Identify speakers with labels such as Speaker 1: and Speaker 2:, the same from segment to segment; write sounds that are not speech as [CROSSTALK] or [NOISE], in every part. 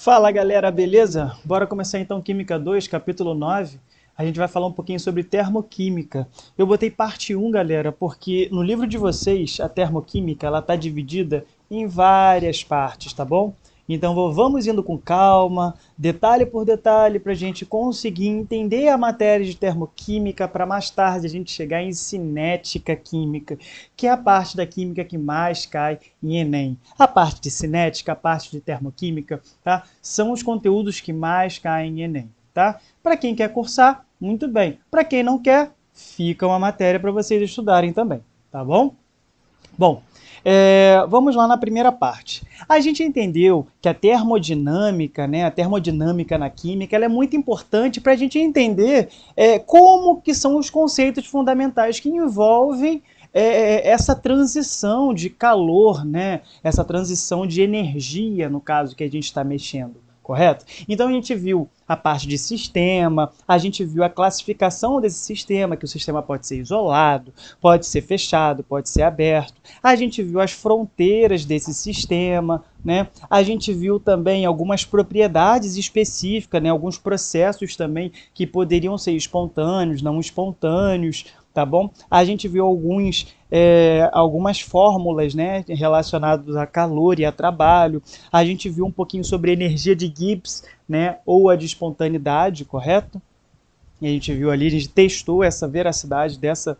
Speaker 1: Fala galera, beleza? Bora começar então Química 2, capítulo 9. A gente vai falar um pouquinho sobre termoquímica. Eu botei parte 1, galera, porque no livro de vocês, a termoquímica, ela tá dividida em várias partes, tá bom? Então vamos indo com calma, detalhe por detalhe, para a gente conseguir entender a matéria de termoquímica para mais tarde a gente chegar em cinética química, que é a parte da química que mais cai em Enem. A parte de cinética, a parte de termoquímica, tá? São os conteúdos que mais caem em Enem, tá? Para quem quer cursar, muito bem. Para quem não quer, fica uma matéria para vocês estudarem também, tá bom? Bom, é, vamos lá na primeira parte. A gente entendeu que a termodinâmica, né, a termodinâmica na química, ela é muito importante para a gente entender é, como que são os conceitos fundamentais que envolvem é, é essa transição de calor, né? essa transição de energia, no caso que a gente está mexendo correto? Então a gente viu a parte de sistema, a gente viu a classificação desse sistema, que o sistema pode ser isolado, pode ser fechado, pode ser aberto. A gente viu as fronteiras desse sistema, né? A gente viu também algumas propriedades específicas, né? alguns processos também que poderiam ser espontâneos, não espontâneos, tá bom? A gente viu alguns, é, algumas fórmulas né, relacionadas a calor e a trabalho, a gente viu um pouquinho sobre energia de Gibbs, né, ou a de espontaneidade, correto? E a gente viu ali, a gente testou essa veracidade dessa,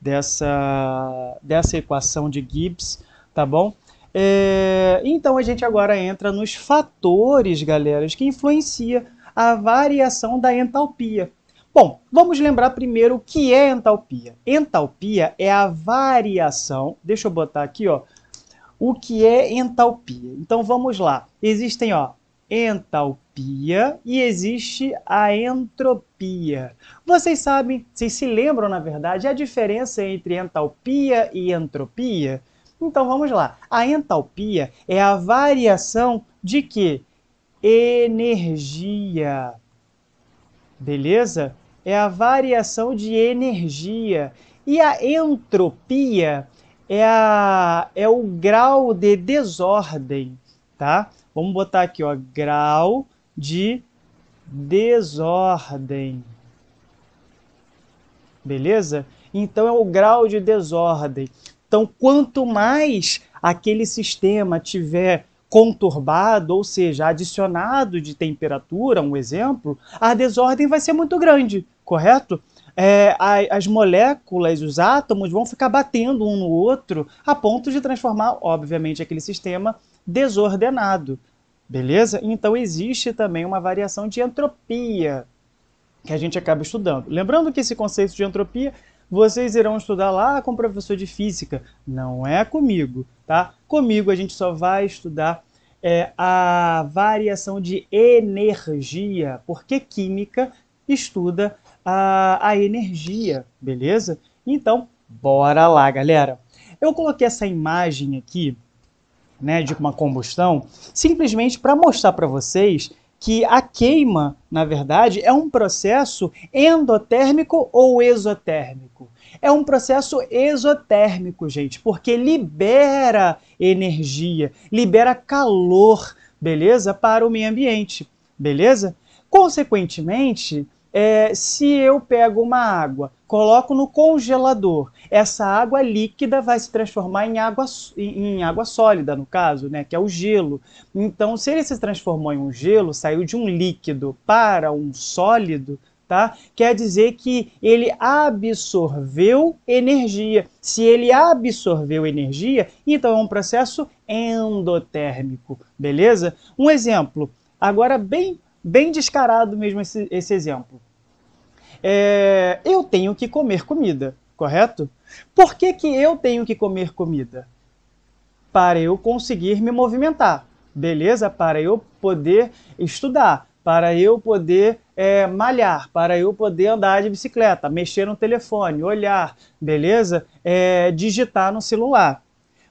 Speaker 1: dessa, dessa equação de Gibbs, tá bom? É, então a gente agora entra nos fatores, galera, que influencia a variação da entalpia, Bom, vamos lembrar primeiro o que é entalpia. Entalpia é a variação, deixa eu botar aqui, ó, o que é entalpia. Então vamos lá. Existem, ó, entalpia e existe a entropia. Vocês sabem, vocês se lembram, na verdade, a diferença entre entalpia e entropia? Então vamos lá. A entalpia é a variação de que Energia. Beleza? é a variação de energia. E a entropia é, a, é o grau de desordem, tá? Vamos botar aqui, ó, grau de desordem. Beleza? Então é o grau de desordem. Então, quanto mais aquele sistema tiver conturbado, ou seja, adicionado de temperatura, um exemplo, a desordem vai ser muito grande, correto? É, as moléculas, os átomos vão ficar batendo um no outro a ponto de transformar, obviamente, aquele sistema desordenado. Beleza? Então existe também uma variação de entropia que a gente acaba estudando. Lembrando que esse conceito de entropia vocês irão estudar lá com o professor de física, não é comigo, tá? Comigo a gente só vai estudar é, a variação de energia, porque química estuda a, a energia, beleza? Então, bora lá, galera. Eu coloquei essa imagem aqui, né, de uma combustão, simplesmente para mostrar para vocês que a queima, na verdade, é um processo endotérmico ou exotérmico. É um processo exotérmico, gente, porque libera energia, libera calor, beleza? Para o meio ambiente, beleza? Consequentemente, é, se eu pego uma água, coloco no congelador, essa água líquida vai se transformar em água, em, água sólida, no caso, né, que é o gelo. Então, se ele se transformou em um gelo, saiu de um líquido para um sólido, tá? Quer dizer que ele absorveu energia. Se ele absorveu energia, então é um processo endotérmico, beleza? Um exemplo, agora bem, bem descarado mesmo esse, esse exemplo é, eu tenho que comer comida, correto? Por que, que eu tenho que comer comida? Para eu conseguir me movimentar, beleza? Para eu poder estudar, para eu poder é, malhar, para eu poder andar de bicicleta, mexer no telefone, olhar, beleza? É, digitar no celular.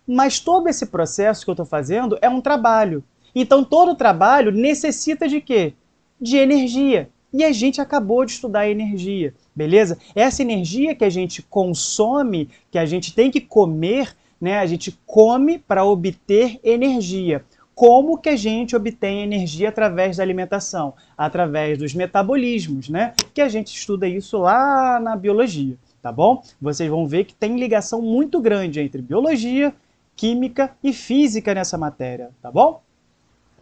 Speaker 1: Mas todo esse processo que eu estou fazendo é um trabalho. Então todo trabalho necessita de quê? De energia e a gente acabou de estudar energia, beleza? Essa energia que a gente consome, que a gente tem que comer, né? A gente come para obter energia. Como que a gente obtém energia através da alimentação? Através dos metabolismos, né? Que a gente estuda isso lá na biologia, tá bom? Vocês vão ver que tem ligação muito grande entre biologia, química e física nessa matéria, tá bom?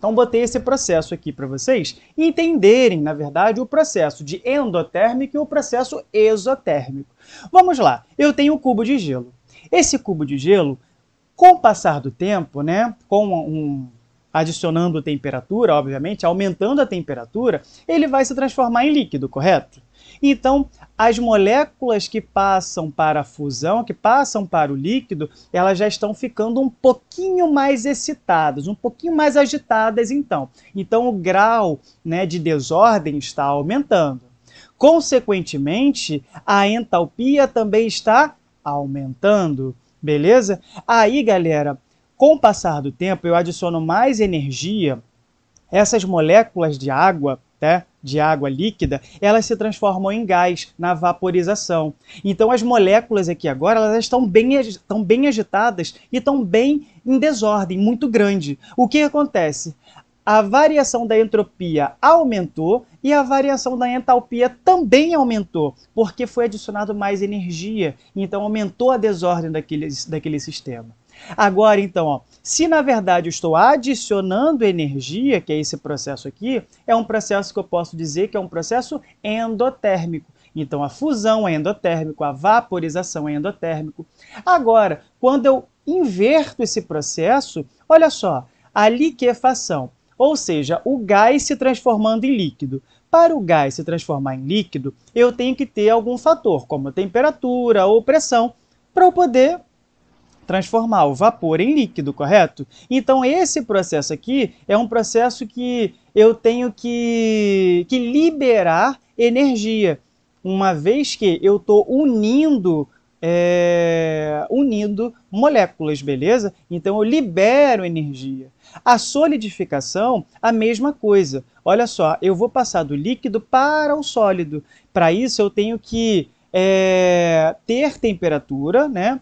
Speaker 1: Então, botei esse processo aqui para vocês entenderem, na verdade, o processo de endotérmico e o processo exotérmico. Vamos lá, eu tenho um cubo de gelo. Esse cubo de gelo, com o passar do tempo, né, com um, adicionando temperatura, obviamente, aumentando a temperatura, ele vai se transformar em líquido, correto? Então, as moléculas que passam para a fusão, que passam para o líquido, elas já estão ficando um pouquinho mais excitadas, um pouquinho mais agitadas então. Então o grau né, de desordem está aumentando. Consequentemente, a entalpia também está aumentando, beleza? Aí, galera, com o passar do tempo, eu adiciono mais energia, essas moléculas de água, né, de água líquida, elas se transformam em gás na vaporização. Então as moléculas aqui agora elas estão bem, estão bem agitadas e estão bem em desordem, muito grande. O que acontece? A variação da entropia aumentou e a variação da entalpia também aumentou, porque foi adicionado mais energia, então aumentou a desordem daquele, daquele sistema. Agora, então, ó, se na verdade eu estou adicionando energia, que é esse processo aqui, é um processo que eu posso dizer que é um processo endotérmico. Então, a fusão é endotérmico, a vaporização é endotérmico. Agora, quando eu inverto esse processo, olha só, a liquefação, ou seja, o gás se transformando em líquido. Para o gás se transformar em líquido, eu tenho que ter algum fator, como temperatura ou pressão, para eu poder transformar o vapor em líquido, correto? Então esse processo aqui é um processo que eu tenho que, que liberar energia, uma vez que eu estou unindo é, unindo moléculas, beleza? Então eu libero energia. A solidificação, a mesma coisa. Olha só, eu vou passar do líquido para o sólido. Para isso eu tenho que é, ter temperatura, né?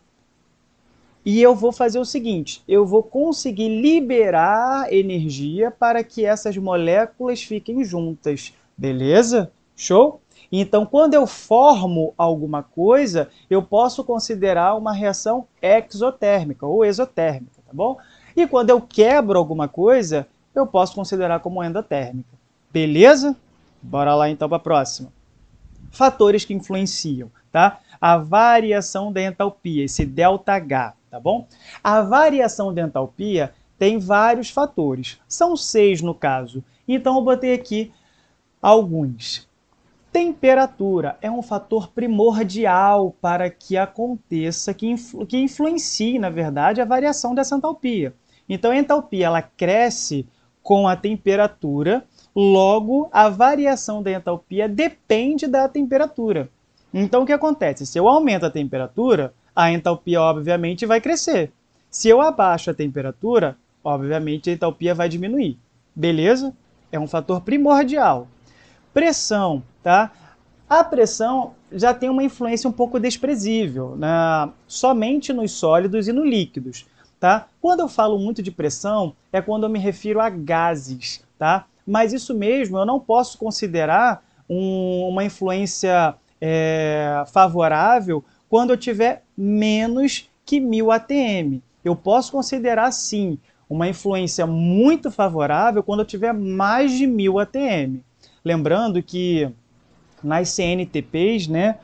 Speaker 1: E eu vou fazer o seguinte: eu vou conseguir liberar energia para que essas moléculas fiquem juntas, beleza? Show? Então, quando eu formo alguma coisa, eu posso considerar uma reação exotérmica ou exotérmica, tá bom? E quando eu quebro alguma coisa, eu posso considerar como endotérmica. Beleza? Bora lá então para a próxima. Fatores que influenciam, tá? a variação da entalpia, esse ΔH, tá bom? A variação da entalpia tem vários fatores, são seis no caso, então eu botei aqui alguns. Temperatura é um fator primordial para que aconteça, que, influ que influencie, na verdade, a variação dessa entalpia. Então a entalpia ela cresce com a temperatura, logo a variação da entalpia depende da temperatura. Então o que acontece? Se eu aumento a temperatura, a entalpia obviamente vai crescer. Se eu abaixo a temperatura, obviamente a entalpia vai diminuir. Beleza? É um fator primordial. Pressão, tá? A pressão já tem uma influência um pouco desprezível, na, né? somente nos sólidos e nos líquidos, tá? Quando eu falo muito de pressão, é quando eu me refiro a gases, tá? Mas isso mesmo eu não posso considerar um, uma influência é, favorável quando eu tiver menos que 1000 ATM. Eu posso considerar sim uma influência muito favorável quando eu tiver mais de 1000 ATM. Lembrando que nas CNTPs, né?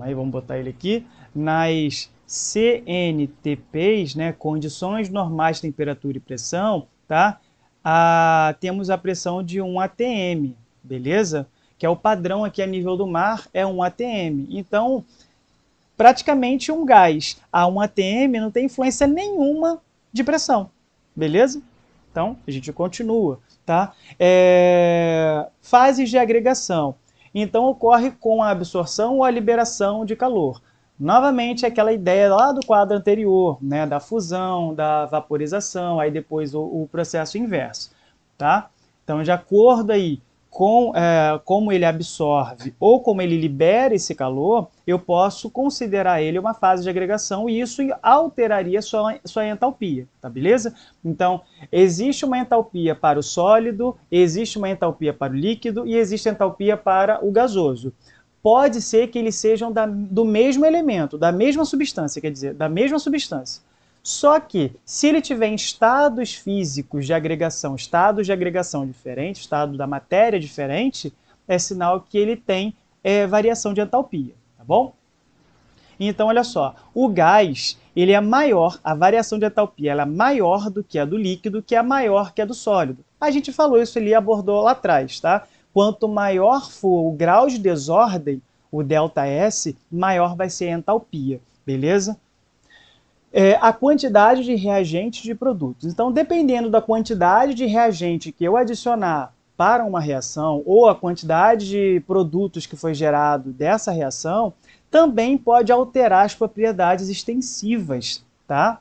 Speaker 1: Aí vamos botar ele aqui. Nas CNTPs, né? Condições normais de temperatura e pressão, tá? Ah, temos a pressão de 1 ATM, beleza? que é o padrão aqui a nível do mar, é 1 atm. Então, praticamente um gás a 1 atm não tem influência nenhuma de pressão, beleza? Então, a gente continua, tá? É... Fases de agregação. Então, ocorre com a absorção ou a liberação de calor. Novamente, aquela ideia lá do quadro anterior, né? Da fusão, da vaporização, aí depois o, o processo inverso, tá? Então, de acordo aí com, é, como ele absorve ou como ele libera esse calor, eu posso considerar ele uma fase de agregação e isso alteraria sua, sua entalpia, tá beleza? Então, existe uma entalpia para o sólido, existe uma entalpia para o líquido e existe entalpia para o gasoso. Pode ser que eles sejam da, do mesmo elemento, da mesma substância, quer dizer, da mesma substância. Só que, se ele tiver em estados físicos de agregação, estados de agregação diferentes, estado da matéria diferente, é sinal que ele tem é, variação de entalpia, tá bom? Então, olha só, o gás, ele é maior, a variação de entalpia é maior do que a do líquido, que é maior que a do sólido. A gente falou isso ali, abordou lá atrás, tá? Quanto maior for o grau de desordem, o ΔS, maior vai ser a entalpia, beleza? é, a quantidade de reagentes de produtos. Então, dependendo da quantidade de reagente que eu adicionar para uma reação ou a quantidade de produtos que foi gerado dessa reação, também pode alterar as propriedades extensivas, tá?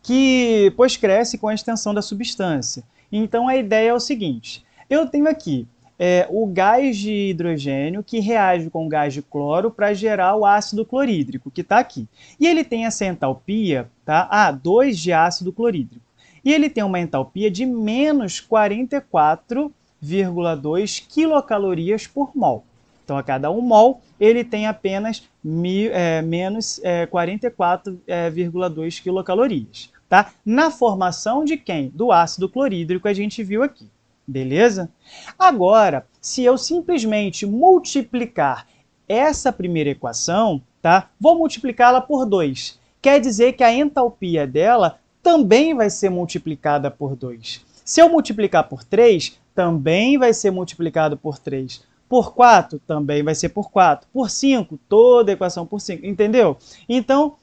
Speaker 1: Que pois cresce com a extensão da substância. Então a ideia é o seguinte: eu tenho aqui é, o gás de hidrogênio que reage com o gás de cloro para gerar o ácido clorídrico, que está aqui. E ele tem essa entalpia, tá? A2 ah, de ácido clorídrico. E ele tem uma entalpia de menos 44,2 quilocalorias por mol. Então, a cada 1 um mol, ele tem apenas mil, é, menos é, 44,2 quilocalorias. Tá? Na formação de quem? Do ácido clorídrico, a gente viu aqui. Beleza? Agora, se eu simplesmente multiplicar essa primeira equação, tá? Vou multiplicá-la por 2. Quer dizer que a entalpia dela também vai ser multiplicada por 2. Se eu multiplicar por 3, também vai ser multiplicado por 3. Por 4, também vai ser por 4. Por 5, toda a equação por 5. Entendeu? Então,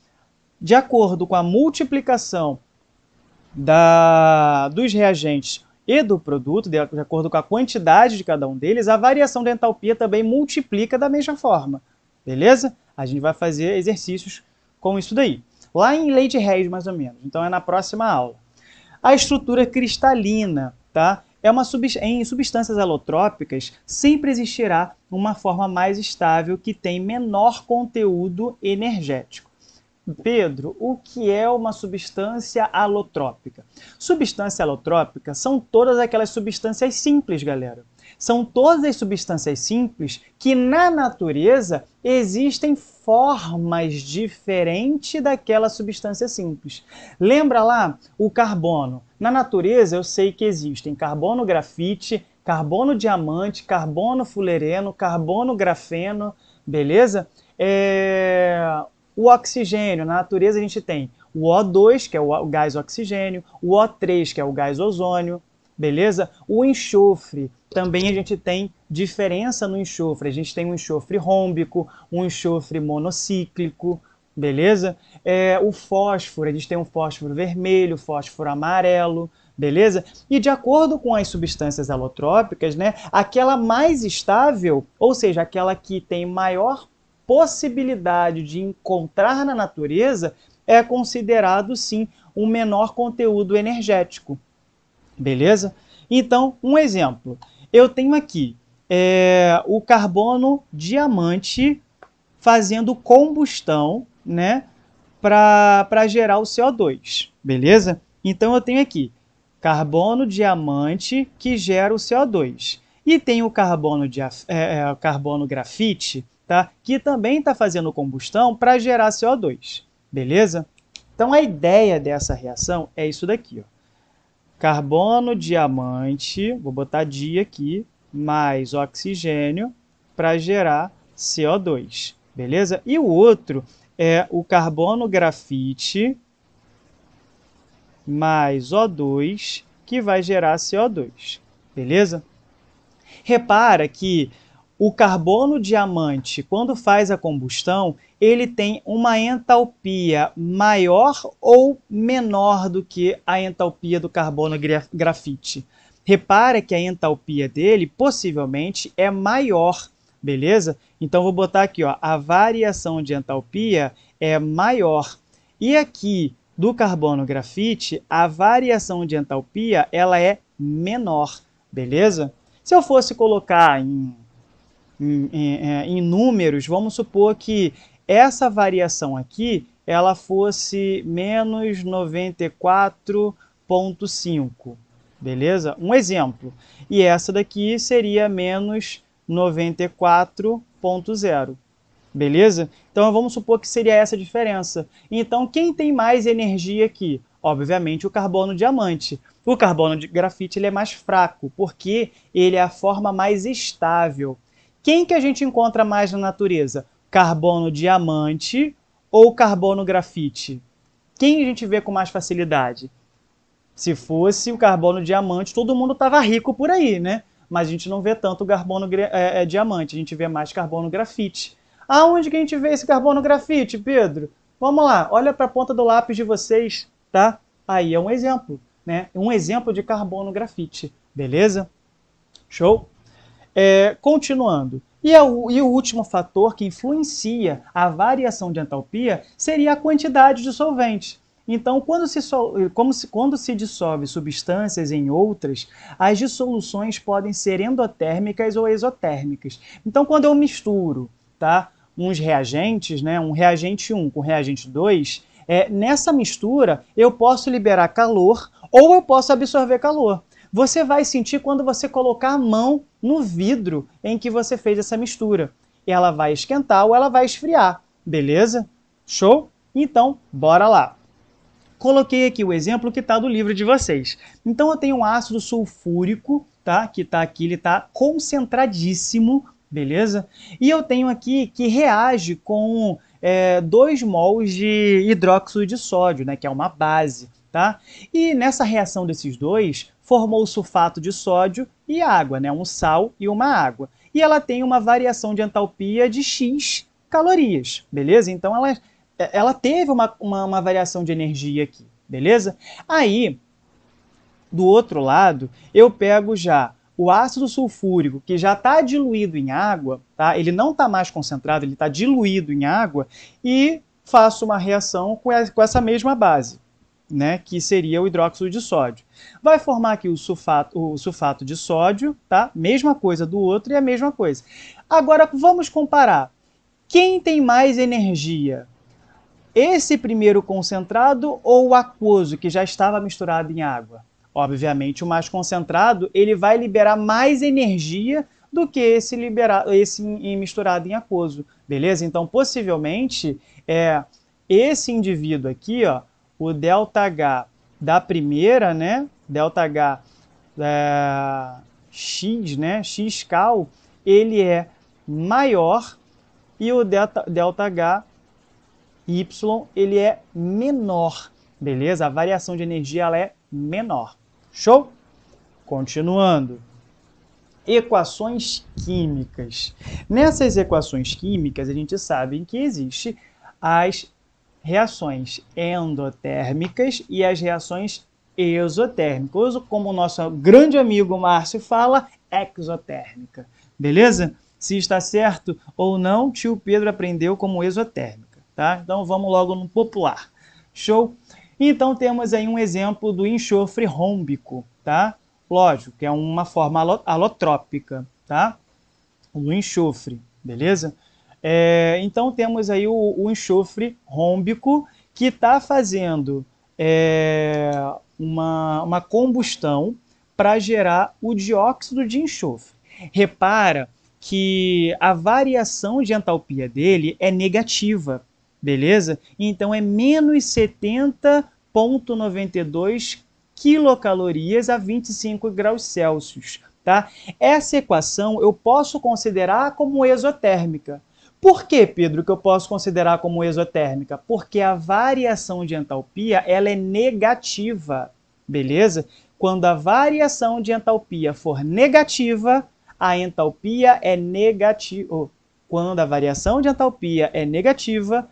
Speaker 1: de acordo com a multiplicação da, dos reagentes e do produto, de acordo com a quantidade de cada um deles, a variação da entalpia também multiplica da mesma forma. Beleza? A gente vai fazer exercícios com isso daí. Lá em lei de Reis, mais ou menos. Então é na próxima aula. A estrutura cristalina, tá? É uma subst... em substâncias alotrópicas sempre existirá uma forma mais estável que tem menor conteúdo energético. Pedro, o que é uma substância alotrópica? Substância alotrópica são todas aquelas substâncias simples, galera. São todas as substâncias simples que na natureza existem formas diferentes daquela substância simples. Lembra lá o carbono? Na natureza eu sei que existem carbono grafite, carbono diamante, carbono fulereno, carbono grafeno, beleza? É... O oxigênio, na natureza a gente tem o O2, que é o gás oxigênio, o O3, que é o gás ozônio, beleza? O enxofre, também a gente tem diferença no enxofre. A gente tem um enxofre rômbico, um enxofre monocíclico, beleza? É, o fósforo, a gente tem um fósforo vermelho, fósforo amarelo, beleza? E de acordo com as substâncias alotrópicas, né, aquela mais estável, ou seja, aquela que tem maior possibilidade de encontrar na natureza é considerado sim um menor conteúdo energético. Beleza? Então, um exemplo. Eu tenho aqui é, o carbono diamante fazendo combustão, né? Para gerar o CO2, beleza? Então eu tenho aqui carbono diamante que gera o CO2. E tem o carbono, de, é, é carbono grafite, tá? que também está fazendo combustão para gerar CO2, beleza? Então a ideia dessa reação é isso daqui, ó. Carbono, diamante, vou botar dia aqui, mais oxigênio para gerar CO2, beleza? E o outro é o carbono grafite mais O2 que vai gerar CO2, beleza? Repara que o carbono diamante, quando faz a combustão, ele tem uma entalpia maior ou menor do que a entalpia do carbono grafite. Repara que a entalpia dele possivelmente é maior, beleza? Então vou botar aqui, ó, a variação de entalpia é maior. E aqui do carbono grafite, a variação de entalpia ela é menor, beleza? Se eu fosse colocar em é, em números, vamos supor que essa variação aqui ela fosse menos 94,5, beleza? Um exemplo. E essa daqui seria menos 94,0, beleza? Então vamos supor que seria essa diferença. Então quem tem mais energia aqui? Obviamente o carbono diamante. O carbono de grafite ele é mais fraco, porque ele é a forma mais estável. Quem que a gente encontra mais na natureza? Carbono diamante ou carbono grafite? Quem a gente vê com mais facilidade? Se fosse o carbono diamante, todo mundo estava rico por aí, né? Mas a gente não vê tanto carbono é, é, diamante, a gente vê mais carbono grafite. Aonde que a gente vê esse carbono grafite, Pedro? Vamos lá, olha para a ponta do lápis de vocês, tá? Aí é um exemplo, né? Um exemplo de carbono grafite, beleza? Show? É, continuando. E, a, é e, o último fator que influencia a variação de entalpia seria a quantidade de solvente. Então, quando se, se, quando se dissolve substâncias em outras, as dissoluções podem ser endotérmicas ou exotérmicas. Então, quando eu misturo tá, uns reagentes, né, um reagente 1 com reagente 2, é, nessa mistura eu posso liberar calor ou eu posso absorver calor. Você vai sentir quando você colocar a mão no vidro em que você fez essa mistura. E ela vai esquentar ou ela vai esfriar, beleza? Show? Então, bora lá! Coloquei aqui o exemplo que está do livro de vocês. Então eu tenho um ácido sulfúrico, tá? Que está aqui, ele está concentradíssimo, beleza? E eu tenho aqui que reage com é, mols de hidróxido de sódio, né, que é uma base. Tá? E nessa reação desses dois, formou o sulfato de sódio, e água, né? um sal e uma água. E ela tem uma variação de entalpia de X calorias, beleza? Então ela, é, ela teve uma, uma, uma variação de energia aqui, beleza? Aí, do outro lado, eu pego já o ácido sulfúrico, que já está diluído em água, tá? ele não está mais concentrado, ele está diluído em água, e faço uma reação com essa mesma base né, que seria o hidróxido de sódio. Vai formar aqui o sulfato, o sulfato de sódio, tá? Mesma coisa do outro e a mesma coisa. Agora vamos comparar. Quem tem mais energia? Esse primeiro concentrado ou o aquoso que já estava misturado em água? Obviamente, o mais concentrado, ele vai liberar mais energia do que esse, liberado, esse misturado em aquoso, beleza? Então, possivelmente, é, esse indivíduo aqui, ó, o ΔH da primeira, né? ΔH é, x, né? x cal, ele é maior e o delta, delta H y ele é menor, beleza? A variação de energia ela é menor. Show? Continuando. Equações químicas. Nessas equações químicas, a gente sabe que existe as reações endotérmicas e as reações exotérmicas, ou como o nosso grande amigo Márcio fala, exotérmica. Beleza? Se está certo ou não, tio Pedro aprendeu como exotérmica, tá? Então vamos logo no popular. Show? Então temos aí um exemplo do enxofre rômbico, tá? Lógico, que é uma forma alotrópica, tá? O enxofre, beleza? É, então temos aí o, o enxofre rômbico que está fazendo é, uma, uma combustão para gerar o dióxido de enxofre. Repara que a variação de entalpia dele é negativa, beleza? Então é menos 70,92 quilocalorias a 25 graus Celsius, tá? Essa equação eu posso considerar como exotérmica, por que, Pedro, que eu posso considerar como exotérmica? Porque a variação de entalpia ela é negativa, beleza? Quando a variação de entalpia for negativa, a entalpia é negativa. Quando a variação de entalpia é negativa,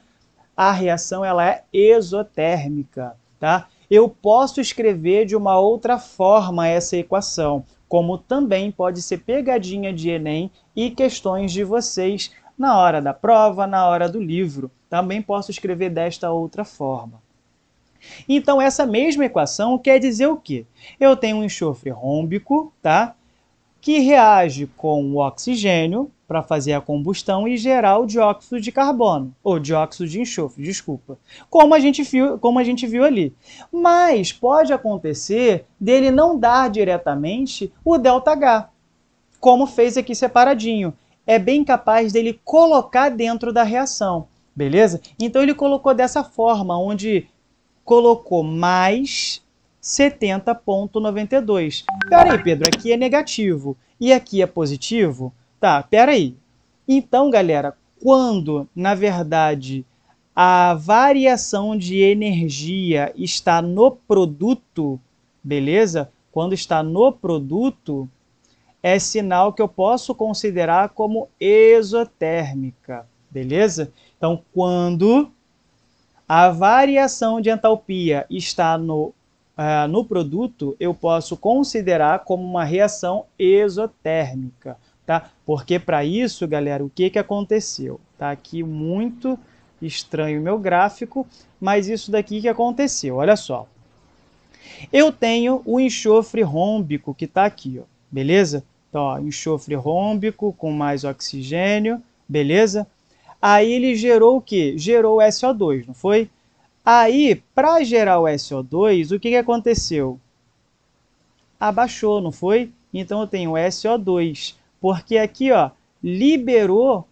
Speaker 1: a reação ela é exotérmica, tá? Eu posso escrever de uma outra forma essa equação, como também pode ser pegadinha de Enem e questões de vocês na hora da prova, na hora do livro. Também posso escrever desta outra forma. Então, essa mesma equação quer dizer o quê? Eu tenho um enxofre rômbico, tá? Que reage com o oxigênio para fazer a combustão e gerar o dióxido de carbono, ou dióxido de enxofre, desculpa, como a gente viu, como a gente viu ali. Mas pode acontecer dele não dar diretamente o ΔH, como fez aqui separadinho é bem capaz dele colocar dentro da reação, beleza? Então ele colocou dessa forma, onde colocou mais 70.92. Peraí, Pedro, aqui é negativo e aqui é positivo? Tá, peraí. Então, galera, quando, na verdade, a variação de energia está no produto, beleza? Quando está no produto, é sinal que eu posso considerar como exotérmica, beleza? Então, quando a variação de entalpia está no, uh, no produto, eu posso considerar como uma reação exotérmica, tá? Porque para isso, galera, o que, que aconteceu? Tá aqui muito estranho o meu gráfico, mas isso daqui que aconteceu, olha só. Eu tenho o enxofre rômbico que está aqui, ó, beleza? Então, ó, enxofre rômbico com mais oxigênio, beleza? Aí ele gerou o quê? Gerou SO2, não foi? Aí, para gerar o SO2, o que, que aconteceu? Abaixou, não foi? Então eu tenho SO2, porque aqui ó, liberou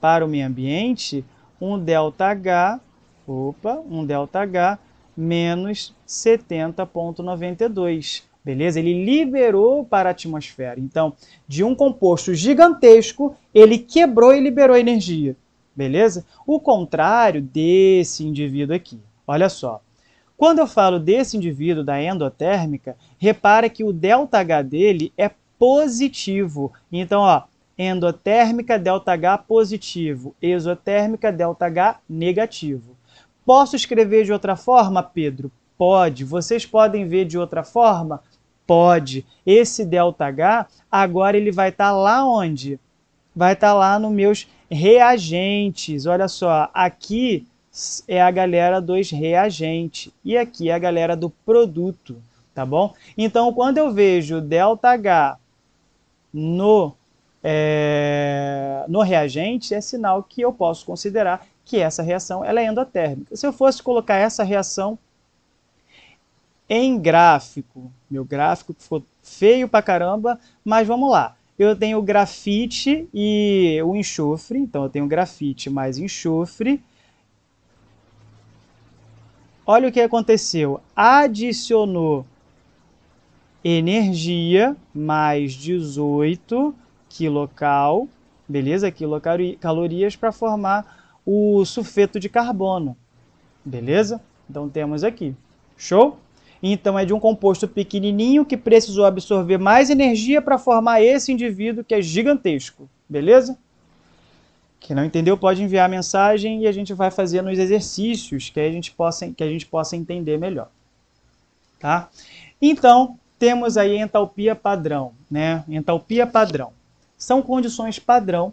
Speaker 1: para o meio ambiente um ΔH, opa, um ΔH menos 70,92. Beleza? Ele liberou para a atmosfera. Então, de um composto gigantesco, ele quebrou e liberou energia. Beleza? O contrário desse indivíduo aqui. Olha só. Quando eu falo desse indivíduo da endotérmica, repara que o ΔH dele é positivo. Então, ó, endotérmica ΔH positivo, exotérmica ΔH negativo. Posso escrever de outra forma, Pedro? Pode. Vocês podem ver de outra forma? pode. Esse ΔH, agora ele vai estar tá lá onde? Vai estar tá lá nos meus reagentes. Olha só, aqui é a galera dos reagentes e aqui é a galera do produto, tá bom? Então, quando eu vejo ΔH no, é, no reagente, é sinal que eu posso considerar que essa reação ela é endotérmica. Se eu fosse colocar essa reação em gráfico. Meu gráfico ficou feio pra caramba, mas vamos lá. Eu tenho grafite e o enxofre, então eu tenho grafite mais enxofre. Olha o que aconteceu. Adicionou energia mais 18 quilocal, beleza? Quilocalorias para formar o sulfeto de carbono, beleza? Então temos aqui. Show? Então é de um composto pequenininho que precisou absorver mais energia para formar esse indivíduo que é gigantesco, beleza? Quem não entendeu pode enviar a mensagem e a gente vai fazendo os exercícios que a gente possa, que a gente possa entender melhor. Tá? Então, temos aí entalpia padrão. Né? Entalpia padrão. São condições padrão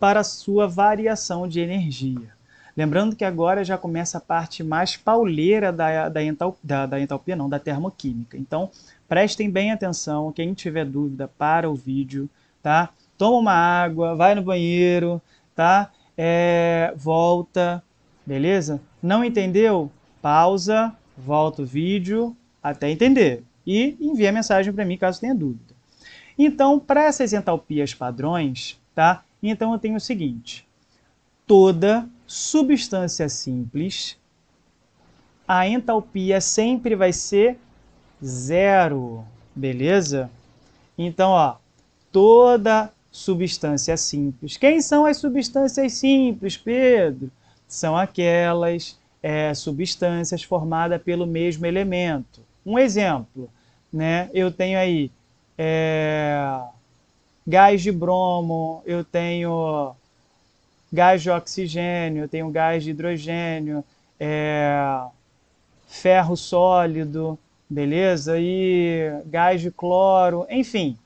Speaker 1: para sua variação de energia. Lembrando que agora já começa a parte mais pauleira da, da, ental, da, da entalpia, não, da termoquímica. Então, prestem bem atenção, quem tiver dúvida, para o vídeo, tá? Toma uma água, vai no banheiro, tá? É, volta, beleza? Não entendeu? Pausa, volta o vídeo até entender. E envia mensagem para mim caso tenha dúvida. Então, para essas entalpias padrões, tá? Então eu tenho o seguinte: toda substância simples, a entalpia sempre vai ser zero, beleza? Então, ó, toda substância simples. Quem são as substâncias simples, Pedro? São aquelas é, substâncias formadas pelo mesmo elemento. Um exemplo, né? Eu tenho aí é, gás de bromo, eu tenho gás de oxigênio, tem o gás de hidrogênio, é, ferro sólido, beleza? E gás de cloro, enfim,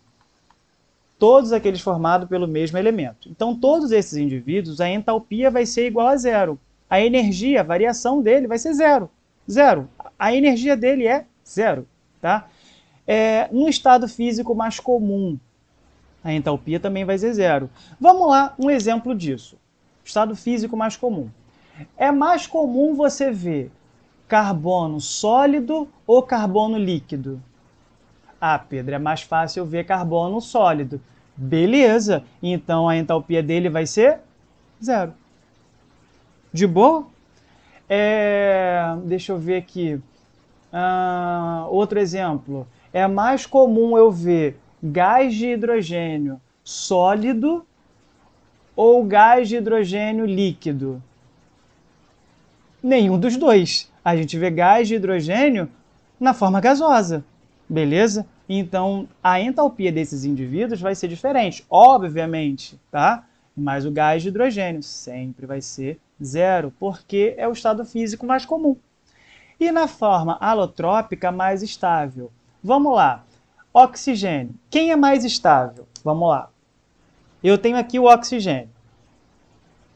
Speaker 1: todos aqueles formados pelo mesmo elemento. Então, todos esses indivíduos, a entalpia vai ser igual a zero. A energia, a variação dele vai ser zero. Zero. A energia dele é zero, tá? É, no estado físico mais comum, a entalpia também vai ser zero. Vamos lá, um exemplo disso estado físico mais comum. É mais comum você ver carbono sólido ou carbono líquido? Ah, Pedro, é mais fácil ver carbono sólido. Beleza, então a entalpia dele vai ser zero. De boa? É, deixa eu ver aqui. Ah, outro exemplo. É mais comum eu ver gás de hidrogênio sólido ou gás de hidrogênio líquido? Nenhum dos dois. A gente vê gás de hidrogênio na forma gasosa, beleza? Então a entalpia desses indivíduos vai ser diferente, obviamente, tá? Mas o gás de hidrogênio sempre vai ser zero, porque é o estado físico mais comum. E na forma alotrópica mais estável? Vamos lá. Oxigênio. Quem é mais estável? Vamos lá. Eu tenho aqui o oxigênio.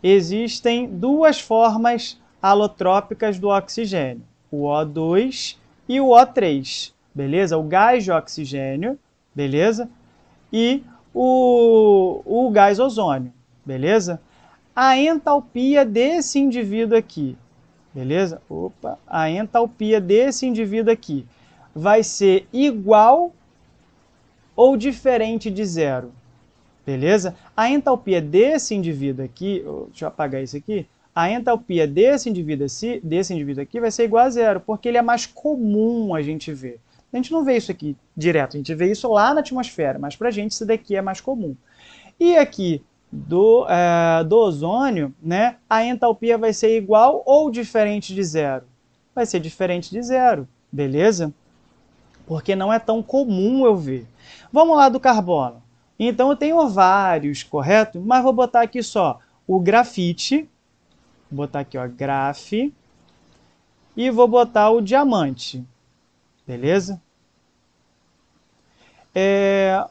Speaker 1: Existem duas formas alotrópicas do oxigênio, o O2 e o O3, beleza? O gás de oxigênio, beleza? E o, o gás ozônio, beleza? A entalpia desse indivíduo aqui, beleza? Opa, a entalpia desse indivíduo aqui vai ser igual ou diferente de zero? Beleza? A entalpia desse indivíduo aqui, deixa eu apagar isso aqui, a entalpia desse indivíduo, desse indivíduo aqui vai ser igual a zero, porque ele é mais comum a gente ver. A gente não vê isso aqui direto, a gente vê isso lá na atmosfera, mas para a gente isso daqui é mais comum. E aqui do, é, do ozônio, né, a entalpia vai ser igual ou diferente de zero? Vai ser diferente de zero, beleza? Porque não é tão comum eu ver. Vamos lá do carbono. Então eu tenho vários, correto? Mas vou botar aqui só o grafite, vou botar aqui ó, graf, e vou botar o diamante, beleza? É,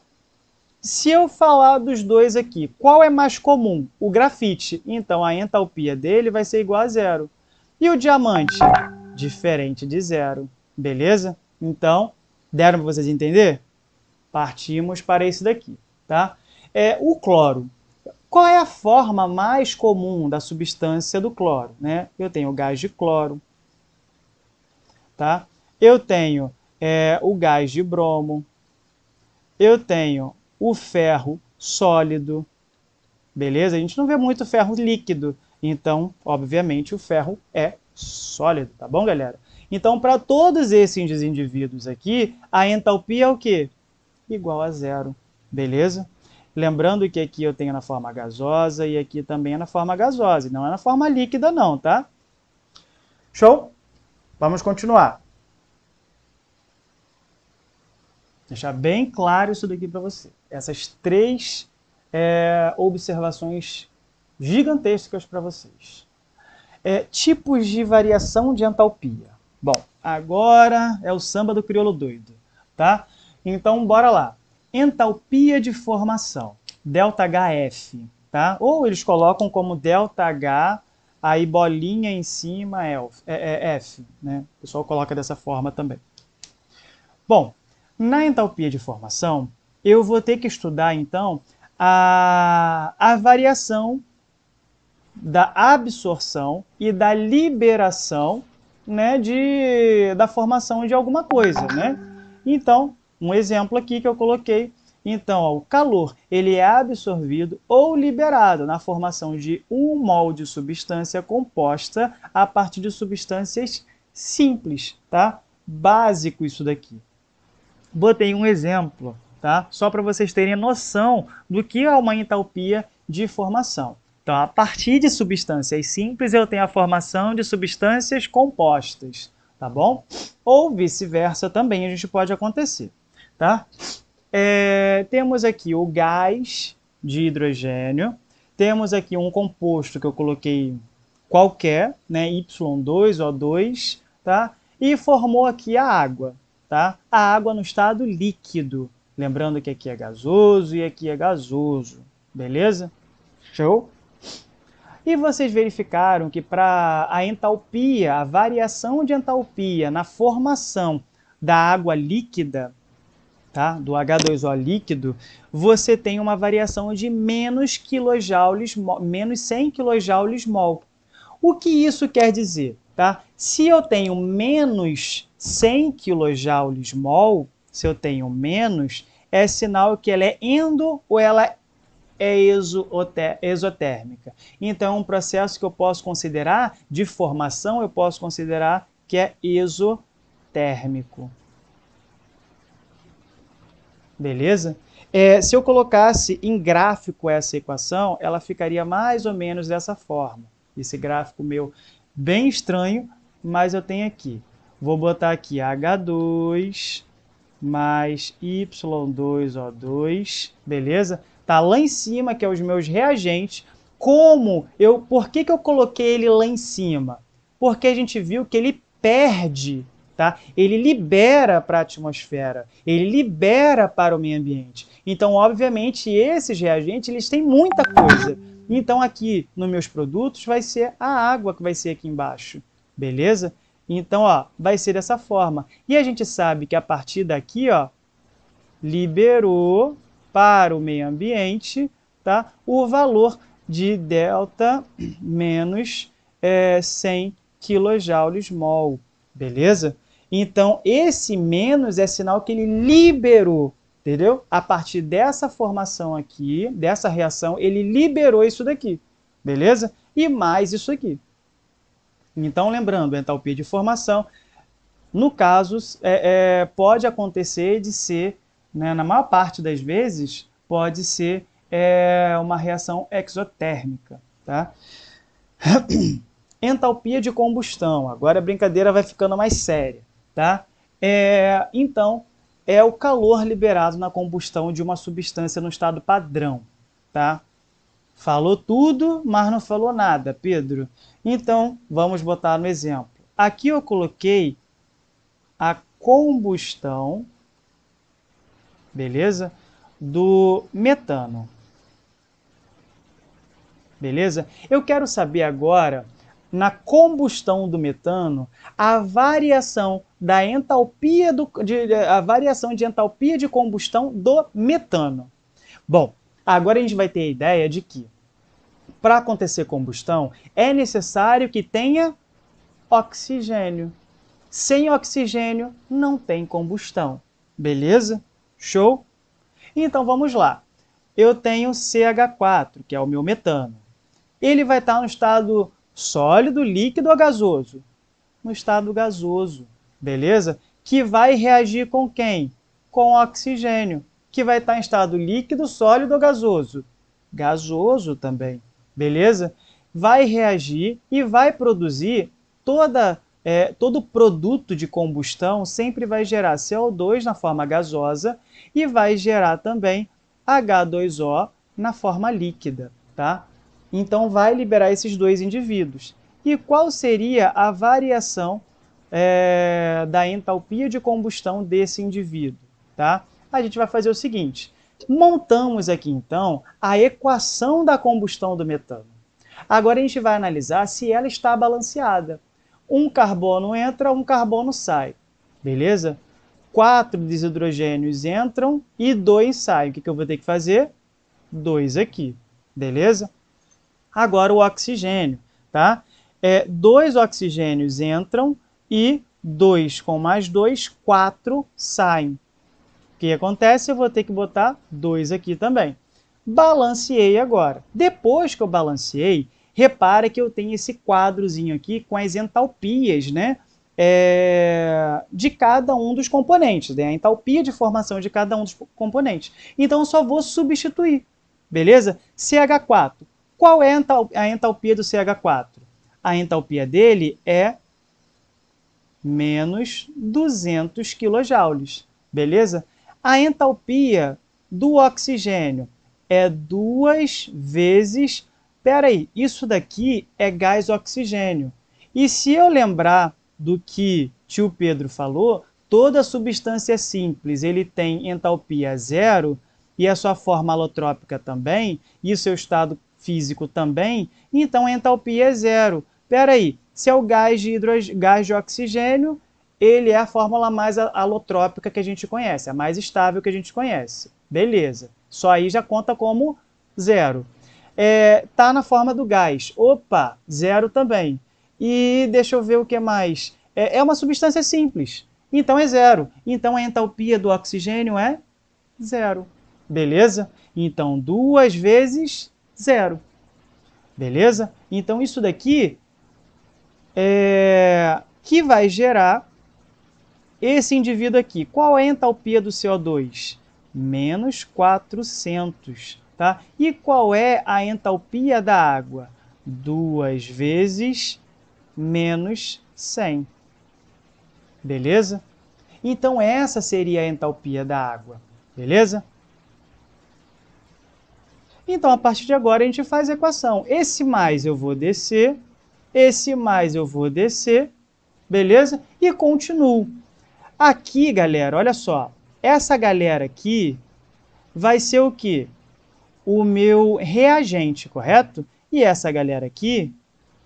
Speaker 1: se eu falar dos dois aqui, qual é mais comum? O grafite. Então a entalpia dele vai ser igual a zero. E o diamante? Diferente de zero. Beleza? Então, deram para vocês entender? Partimos para esse daqui. Tá? É, o cloro. Qual é a forma mais comum da substância do cloro? Né? Eu tenho o gás de cloro, tá? eu tenho é, o gás de bromo, eu tenho o ferro sólido, beleza? A gente não vê muito ferro líquido, então, obviamente, o ferro é sólido, tá bom, galera? Então, para todos esses indivíduos aqui, a entalpia é o quê? Igual a zero. Beleza? Lembrando que aqui eu tenho na forma gasosa e aqui também é na forma gasosa, não é na forma líquida não, tá? Show? Vamos continuar. Deixar bem claro isso daqui para você. Essas três é, observações gigantescas para vocês. É, tipos de variação de entalpia. Bom, agora é o samba do crioulo doido, tá? Então bora lá entalpia de formação, ΔHF, tá? Ou eles colocam como ΔH, aí bolinha em cima é, é, é F, né? O pessoal coloca dessa forma também. Bom, na entalpia de formação, eu vou ter que estudar, então, a, a variação da absorção e da liberação né, de, da formação de alguma coisa, né? Então, um exemplo aqui que eu coloquei. Então, ó, o calor ele é absorvido ou liberado na formação de um mol de substância composta a partir de substâncias simples, tá? Básico isso daqui. Botei um exemplo, tá? Só para vocês terem noção do que é uma entalpia de formação. Então, a partir de substâncias simples, eu tenho a formação de substâncias compostas, tá bom? Ou vice-versa também a gente pode acontecer. Tá? É, temos aqui o gás de hidrogênio, temos aqui um composto que eu coloquei qualquer, né, Y2O2, tá? E formou aqui a água, tá? A água no estado líquido. Lembrando que aqui é gasoso e aqui é gasoso, beleza? Show? E vocês verificaram que para a entalpia, a variação de entalpia na formação da água líquida tá? do H2O líquido, você tem uma variação de menos, quilojoules, menos 100 kJ mol. O que isso quer dizer? Tá? Se eu tenho menos 100 kJ mol, se eu tenho menos, é sinal que ela é endo ou ela é exotérmica. Então, é um processo que eu posso considerar, de formação, eu posso considerar que é exotérmico. Beleza? É, se eu colocasse em gráfico essa equação, ela ficaria mais ou menos dessa forma. Esse gráfico meu bem estranho, mas eu tenho aqui. Vou botar aqui H2 mais Y2O2, beleza? Tá lá em cima, que é os meus reagentes. Como eu... Por que, que eu coloquei ele lá em cima? Porque a gente viu que ele perde Tá? Ele libera para a atmosfera, ele libera para o meio ambiente. Então, obviamente, esses reagentes eles têm muita coisa. Então, aqui nos meus produtos vai ser a água que vai ser aqui embaixo, beleza? Então, ó, vai ser dessa forma. E a gente sabe que a partir daqui, ó, liberou para o meio ambiente, tá? O valor de delta menos é, 100 kJ mol, beleza? Então, esse menos é sinal que ele liberou, entendeu? A partir dessa formação aqui, dessa reação, ele liberou isso daqui, beleza? E mais isso aqui. Então, lembrando, entalpia de formação, no caso, é, é, pode acontecer de ser, né, na maior parte das vezes, pode ser é, uma reação exotérmica, tá? [CLEARS THROAT] Entalpia de combustão. Agora a brincadeira vai ficando mais séria. Tá? É, então, é o calor liberado na combustão de uma substância no estado padrão. Tá? Falou tudo, mas não falou nada, Pedro. Então, vamos botar no exemplo. Aqui eu coloquei a combustão, beleza? Do metano. Beleza? Eu quero saber agora na combustão do metano a variação da entalpia do, de, a variação de entalpia de combustão do metano. Bom, agora a gente vai ter a ideia de que para acontecer combustão é necessário que tenha oxigênio. Sem oxigênio não tem combustão. Beleza? Show? Então vamos lá. Eu tenho CH4, que é o meu metano. Ele vai estar no estado sólido, líquido ou gasoso? No estado gasoso, beleza? Que vai reagir com quem? Com oxigênio, que vai estar em estado líquido, sólido ou gasoso? Gasoso também, beleza? Vai reagir e vai produzir toda é, todo produto de combustão sempre vai gerar CO2 na forma gasosa e vai gerar também H2O na forma líquida, tá? Então vai liberar esses dois indivíduos. E qual seria a variação é, da entalpia de combustão desse indivíduo? Tá? A gente vai fazer o seguinte, montamos aqui então a equação da combustão do metano. Agora a gente vai analisar se ela está balanceada. Um carbono entra, um carbono sai, beleza? Quatro desidrogênios entram e dois saem. O que eu vou ter que fazer? Dois aqui, beleza? Agora o oxigênio, tá? É, dois oxigênios entram e dois, com mais dois, quatro saem. O que acontece? Eu vou ter que botar dois aqui também. Balanceei agora. Depois que eu balanceei, repara que eu tenho esse quadrozinho aqui com as entalpias, né? É, de cada um dos componentes, né? a entalpia de formação de cada um dos componentes. Então, eu só vou substituir, beleza? CH4, qual é a entalpia do CH4? A entalpia dele é menos 200 kJ, beleza? A entalpia do oxigênio é duas vezes... Peraí, isso daqui é gás oxigênio. E se eu lembrar do que tio Pedro falou, toda substância é simples ele tem entalpia zero e a sua forma alotrópica também, e o seu estado físico também, então a entalpia é zero. Pera aí, se é o gás de, hidrog... gás de oxigênio, ele é a fórmula mais alotrópica que a gente conhece, a mais estável que a gente conhece. Beleza, só aí já conta como zero. É, tá na forma do gás. Opa, zero também. E deixa eu ver o que mais. É, é uma substância simples, então é zero. Então a entalpia do oxigênio é zero. Beleza? Então duas vezes zero. Beleza? Então isso daqui é que vai gerar esse indivíduo aqui. Qual é a entalpia do CO2? Menos 400, tá? E qual é a entalpia da água? Duas vezes menos 100. Beleza? Então essa seria a entalpia da água, beleza? Então, a partir de agora, a gente faz a equação. Esse mais eu vou descer, esse mais eu vou descer, beleza? E continuo. Aqui, galera, olha só. Essa galera aqui vai ser o quê? O meu reagente, correto? E essa galera aqui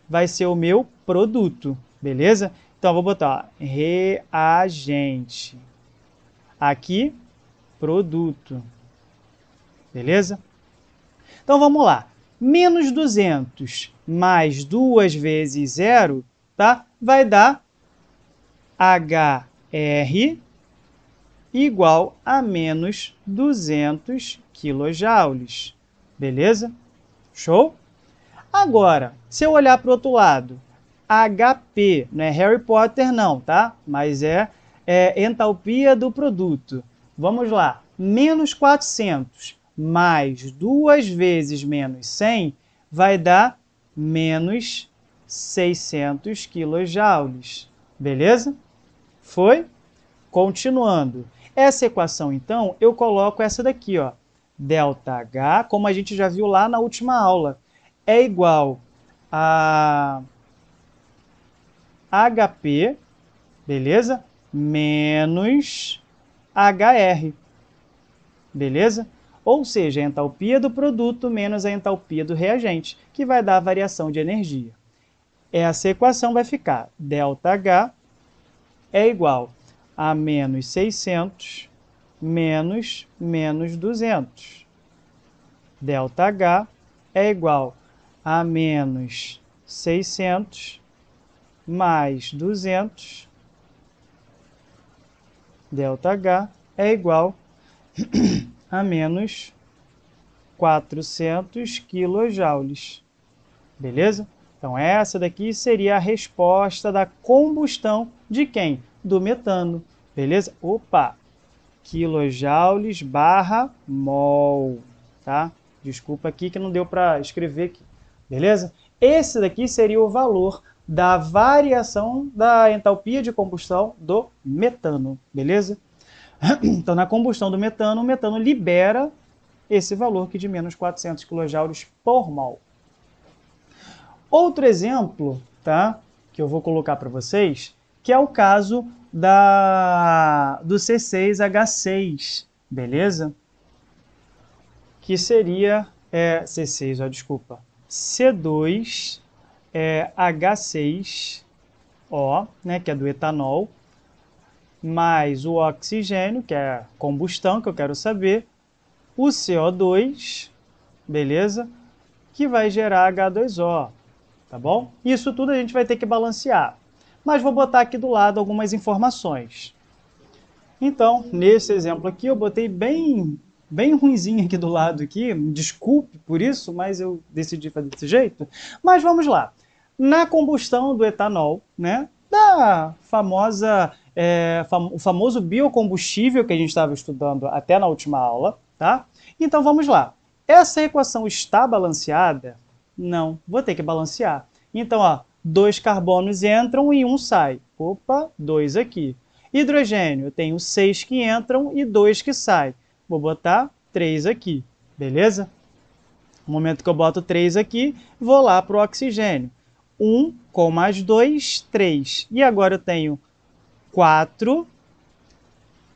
Speaker 1: vai ser o meu produto, beleza? Então, vou botar ó, reagente. Aqui, produto. Beleza? Então vamos lá. Menos 200 mais 2 vezes 0 tá? vai dar HR igual a menos 200 kJ. Beleza? Show? Agora, se eu olhar para o outro lado, HP, não é Harry Potter não, tá? Mas é, é entalpia do produto. Vamos lá, menos 400 mais 2 vezes menos 100 vai dar menos 600 kJ. Beleza? Foi? Continuando. Essa equação, então, eu coloco essa daqui, ó. ΔH, como a gente já viu lá na última aula, é igual a HP, beleza? Menos HR, beleza? ou seja, a entalpia do produto menos a entalpia do reagente, que vai dar a variação de energia. Essa equação vai ficar ΔH é igual a menos 600 menos menos 200. ΔH é igual a menos 600 mais 200. ΔH é igual [CLEARS THROAT] a menos 400 kJ. Beleza? Então essa daqui seria a resposta da combustão de quem? Do metano. Beleza? Opa! Quilojoules barra mol, tá? Desculpa aqui que não deu para escrever aqui. Beleza? Esse daqui seria o valor da variação da entalpia de combustão do metano, beleza? [COUGHS] Então, na combustão do metano, o metano libera esse valor que é de menos 400 kJ por mol. Outro exemplo, tá, que eu vou colocar para vocês, que é o caso da do C6H6, beleza? Que seria é, C6, ó, desculpa, C2H6O, é, né, que é do etanol, mais o oxigênio, que é a combustão que eu quero saber, o CO2, beleza? Que vai gerar H2O, tá bom? Isso tudo a gente vai ter que balancear. Mas vou botar aqui do lado algumas informações. Então, nesse exemplo aqui, eu botei bem, bem ruinzinho aqui do lado aqui, desculpe por isso, mas eu decidi fazer desse jeito. Mas vamos lá. Na combustão do etanol, né, da famosa é, fam o famoso biocombustível que a gente estava estudando até na última aula, tá? Então vamos lá. Essa equação está balanceada? Não, vou ter que balancear. Então, ó, dois carbonos entram e um sai. Opa, dois aqui. Hidrogênio, eu tenho seis que entram e dois que saem. Vou botar três aqui, beleza? No momento que eu boto três aqui, vou lá para o oxigênio. Um com mais dois, três. E agora eu tenho 4,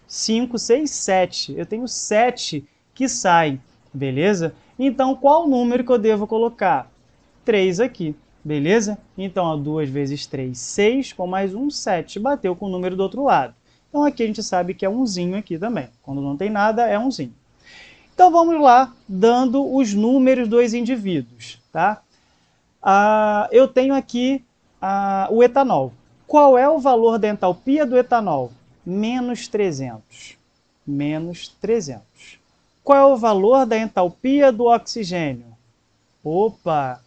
Speaker 1: 5, 6, 7. Eu tenho 7 que saem, beleza? Então, qual número que eu devo colocar? 3 aqui, beleza? Então, 2 vezes 3, 6, com mais 1, 7. Bateu com o número do outro lado. Então, aqui a gente sabe que é umzinho aqui também. Quando não tem nada, é umzinho. Então, vamos lá, dando os números dos indivíduos, tá? Ah, eu tenho aqui ah, o etanol. Qual é o valor da entalpia do etanol? Menos 300. Menos 300. Qual é o valor da entalpia do oxigênio? Opa,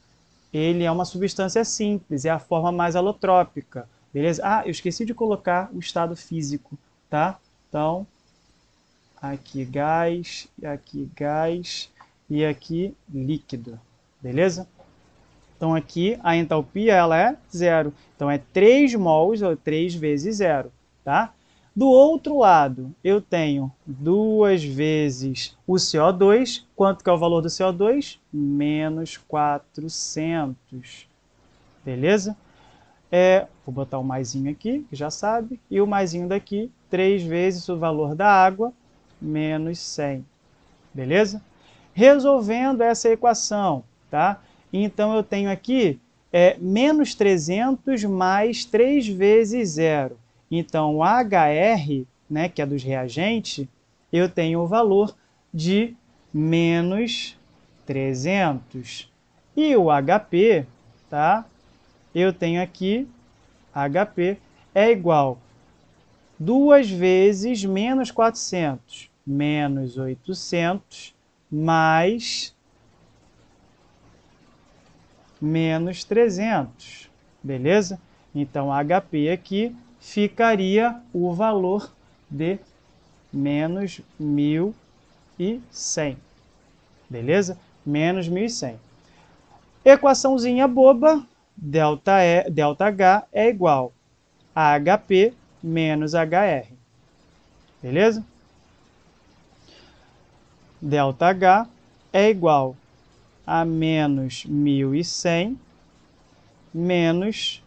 Speaker 1: ele é uma substância simples, é a forma mais alotrópica. Beleza? Ah, eu esqueci de colocar o estado físico, tá? Então, aqui gás, aqui gás e aqui líquido. Beleza? Então aqui a entalpia ela é zero. Então é 3 mols, ou 3 vezes zero, tá? Do outro lado, eu tenho duas vezes o CO2. Quanto que é o valor do CO2? Menos 400. Beleza? É, vou botar o maisinho aqui, que já sabe. E o maisinho daqui, 3 vezes o valor da água, menos 100. Beleza? Resolvendo essa equação, tá? Então eu tenho aqui é, menos 300 mais 3 vezes zero. Então o HR, né, que é dos reagentes, eu tenho o valor de menos 300. E o HP, tá? Eu tenho aqui HP é igual 2 vezes menos 400, menos 800, mais menos 300, beleza? Então, HP aqui ficaria o valor de menos 1.100, beleza? Menos 1.100. Equaçãozinha boba, delta, e, delta H é igual a HP menos HR, beleza? Delta H é igual a menos 1.100 menos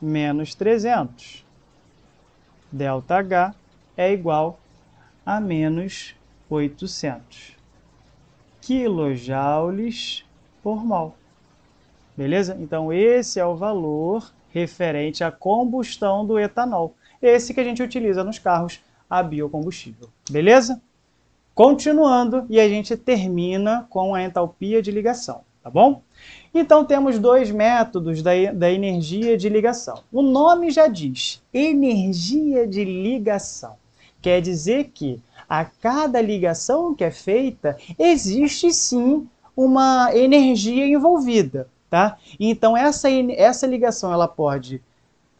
Speaker 1: menos 300. Delta H é igual a menos 800 quilojoules por mol. Beleza? Então, esse é o valor referente à combustão do etanol. Esse que a gente utiliza nos carros a biocombustível. Beleza? Continuando, e a gente termina com a entalpia de ligação, tá bom? Então temos dois métodos da, da energia de ligação. O nome já diz, energia de ligação. Quer dizer que a cada ligação que é feita, existe sim uma energia envolvida, tá? Então essa, essa ligação ela pode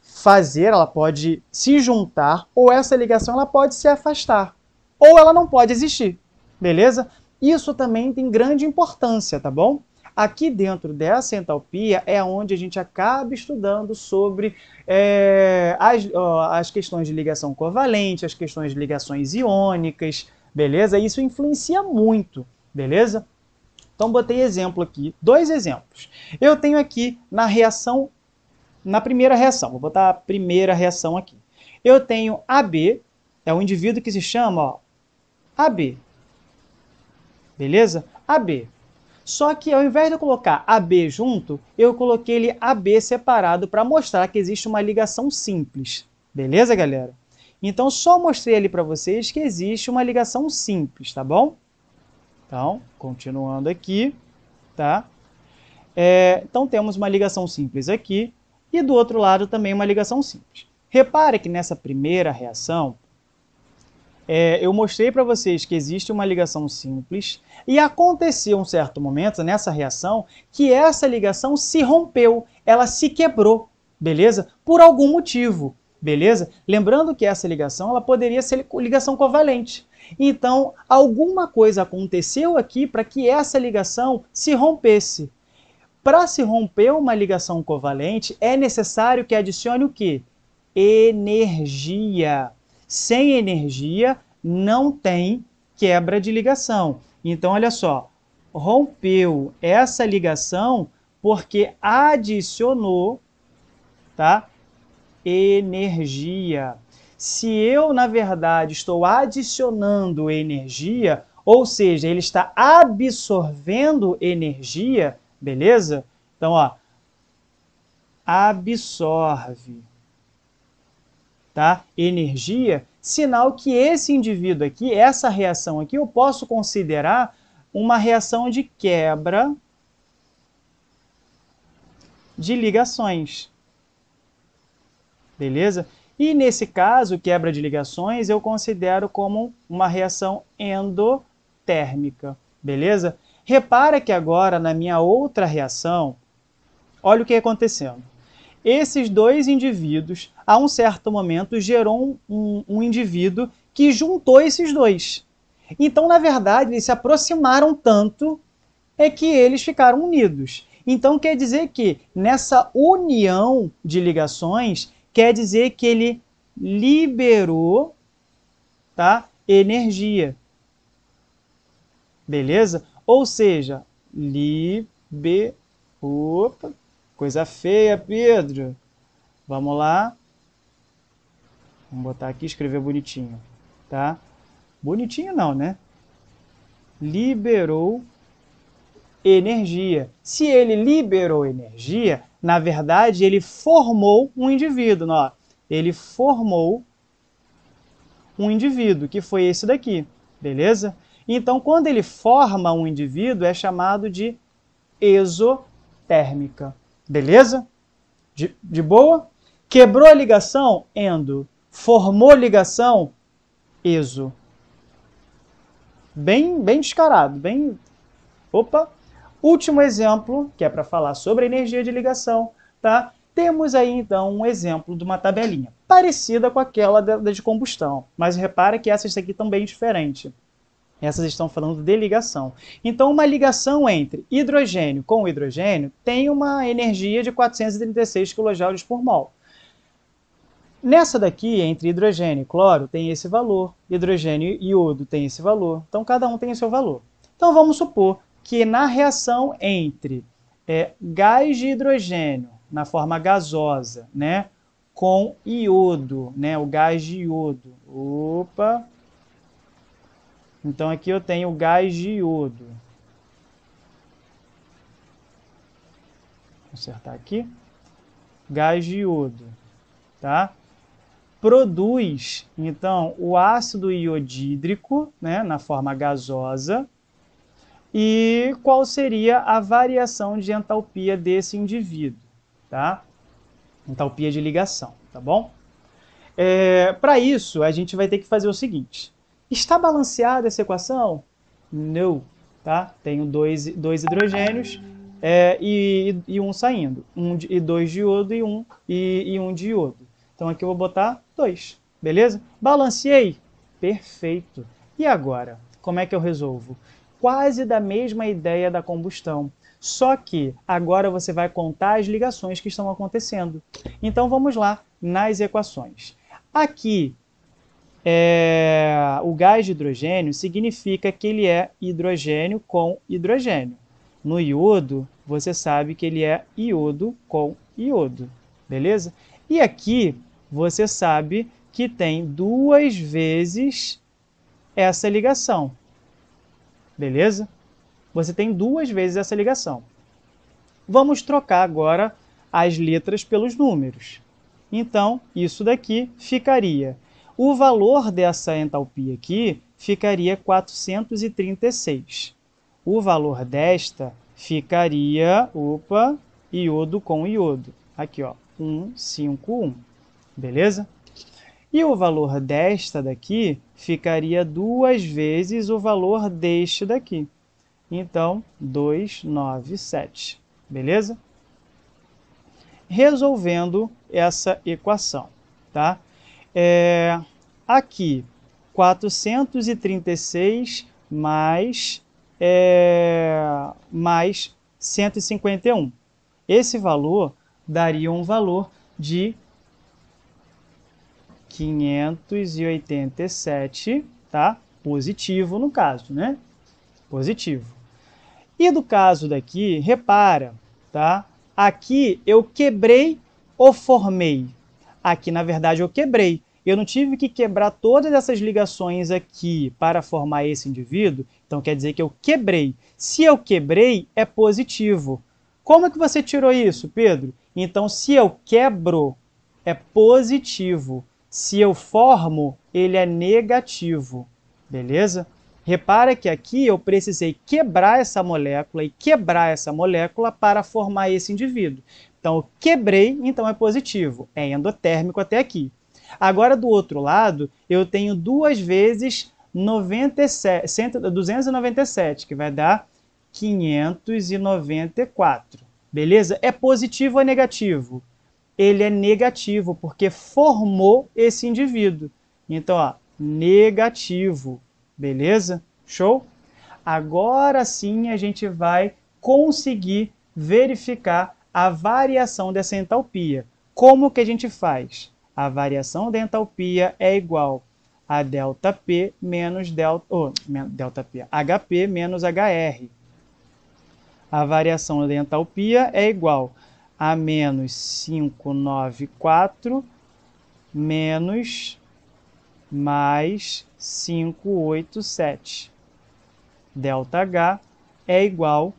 Speaker 1: fazer, ela pode se juntar, ou essa ligação ela pode se afastar ou ela não pode existir, beleza? Isso também tem grande importância, tá bom? Aqui dentro dessa entalpia é onde a gente acaba estudando sobre é, as, ó, as questões de ligação covalente, as questões de ligações iônicas, beleza? Isso influencia muito, beleza? Então botei exemplo aqui, dois exemplos. Eu tenho aqui na reação, na primeira reação, vou botar a primeira reação aqui. Eu tenho AB, é um indivíduo que se chama ó, AB. Beleza? AB. Só que ao invés de eu colocar AB junto, eu coloquei ele AB separado para mostrar que existe uma ligação simples. Beleza, galera? Então, só mostrei ali para vocês que existe uma ligação simples, tá bom? Então, continuando aqui, tá? É, então, temos uma ligação simples aqui e do outro lado também uma ligação simples. Repare que nessa primeira reação, é, eu mostrei para vocês que existe uma ligação simples e aconteceu um certo momento nessa reação que essa ligação se rompeu, ela se quebrou, beleza? Por algum motivo, beleza? Lembrando que essa ligação ela poderia ser ligação covalente. Então, alguma coisa aconteceu aqui para que essa ligação se rompesse. Para se romper uma ligação covalente, é necessário que adicione o quê? Energia sem energia não tem quebra de ligação. Então, olha só, rompeu essa ligação porque adicionou tá, energia. Se eu, na verdade, estou adicionando energia, ou seja, ele está absorvendo energia, beleza? Então, ó, absorve tá? energia, sinal que esse indivíduo aqui, essa reação aqui, eu posso considerar uma reação de quebra de ligações. Beleza? E nesse caso, quebra de ligações, eu considero como uma reação endotérmica. Beleza? Repara que agora na minha outra reação, olha o que é acontecendo esses dois indivíduos, a um certo momento, gerou um, um indivíduo que juntou esses dois. Então, na verdade, eles se aproximaram tanto é que eles ficaram unidos. Então, quer dizer que nessa união de ligações, quer dizer que ele liberou tá, energia. Beleza? Ou seja, liberou. Opa, Coisa feia, Pedro. Vamos lá. Vamos botar aqui escrever bonitinho, tá? Bonitinho não, né? Liberou energia. Se ele liberou energia, na verdade, ele formou um indivíduo. Ó. Ele formou um indivíduo, que foi esse daqui, beleza? Então, quando ele forma um indivíduo, é chamado de exotérmica. Beleza? De, de boa? Quebrou a ligação, endo. Formou ligação, exo. Bem, bem descarado, bem... Opa! Último exemplo, que é para falar sobre energia de ligação, tá? Temos aí, então, um exemplo de uma tabelinha, parecida com aquela de combustão, mas repara que essas aqui estão bem diferentes. Essas estão falando de ligação. Então, uma ligação entre hidrogênio com hidrogênio tem uma energia de 436 kJ por mol. Nessa daqui, entre hidrogênio e cloro, tem esse valor. Hidrogênio e iodo tem esse valor. Então, cada um tem o seu valor. Então, vamos supor que na reação entre é, gás de hidrogênio, na forma gasosa, né, com iodo, né, o gás de iodo, opa, então aqui eu tenho o gás de iodo. Vou consertar aqui. Gás de iodo, tá? Produz, então, o ácido iodídrico, né, na forma gasosa, e qual seria a variação de entalpia desse indivíduo, tá? Entalpia de ligação, tá bom? É, Para isso, a gente vai ter que fazer o seguinte. Está balanceada essa equação? Não, tá? Tenho dois, dois hidrogênios é, e, e, um saindo. Um de, e dois de iodo e um, e, e um de iodo. Então aqui eu vou botar dois, beleza? Balanceei? Perfeito. E agora? Como é que eu resolvo? Quase da mesma ideia da combustão. Só que agora você vai contar as ligações que estão acontecendo. Então vamos lá nas equações. Aqui é, o gás de hidrogênio significa que ele é hidrogênio com hidrogênio. No iodo, você sabe que ele é iodo com iodo, beleza? E aqui, você sabe que tem duas vezes essa ligação, beleza? Você tem duas vezes essa ligação. Vamos trocar agora as letras pelos números. Então, isso daqui ficaria o valor dessa entalpia aqui ficaria 436. O valor desta ficaria, opa, iodo com iodo. Aqui, ó, 151, beleza? E o valor desta daqui ficaria duas vezes o valor deste daqui. Então, 297, beleza? Resolvendo essa equação, tá? É, Aqui, 436 mais, é, mais 151. Esse valor daria um valor de 587, tá? Positivo no caso, né? Positivo. E do caso daqui, repara, tá? Aqui eu quebrei ou formei. Aqui, na verdade, eu quebrei eu não tive que quebrar todas essas ligações aqui para formar esse indivíduo, então quer dizer que eu quebrei. Se eu quebrei, é positivo. Como é que você tirou isso, Pedro? Então, se eu quebro, é positivo. Se eu formo, ele é negativo. Beleza? Repara que aqui eu precisei quebrar essa molécula e quebrar essa molécula para formar esse indivíduo. Então, eu quebrei, então é positivo. É endotérmico até aqui. Agora, do outro lado, eu tenho duas vezes 97, 297, que vai dar 594. Beleza? É positivo ou negativo? Ele é negativo, porque formou esse indivíduo. Então, ó, negativo. Beleza? Show? Agora sim a gente vai conseguir verificar a variação dessa entalpia. Como que a gente faz? a variação de entalpia é igual a ΔP menos delta, oh, delta P, HP menos HR. A variação de entalpia é igual a menos 594 menos mais 587. Delta H é igual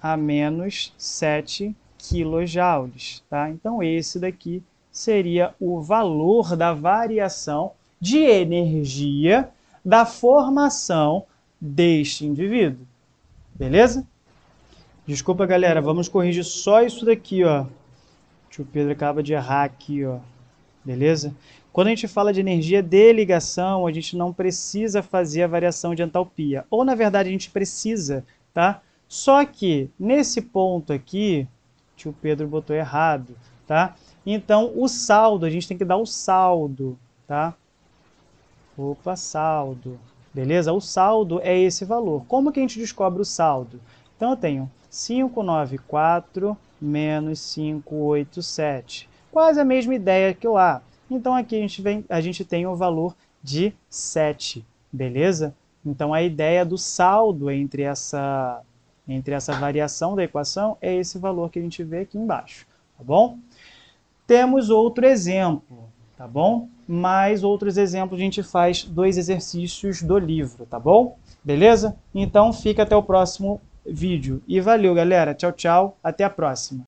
Speaker 1: a menos 7 quilojoules. Tá? Então, esse daqui seria o valor da variação de energia da formação deste indivíduo. Beleza? Desculpa, galera, vamos corrigir só isso daqui, ó. O Pedro acaba de errar aqui, ó. Beleza? Quando a gente fala de energia de ligação, a gente não precisa fazer a variação de entalpia. Ou, na verdade, a gente precisa, tá? Só que, nesse ponto aqui, Tio Pedro botou errado, tá? Então, o saldo, a gente tem que dar o saldo, tá? Opa, saldo. Beleza? O saldo é esse valor. Como que a gente descobre o saldo? Então, eu tenho 594 menos 587. Quase a mesma ideia que lá. Então, aqui a gente, vem, a gente tem o valor de 7, beleza? Então, a ideia do saldo entre essa entre essa variação da equação é esse valor que a gente vê aqui embaixo, tá bom? Temos outro exemplo, tá bom? Mais outros exemplos a gente faz dois exercícios do livro, tá bom? Beleza? Então fica até o próximo vídeo. E valeu, galera. Tchau, tchau. Até a próxima.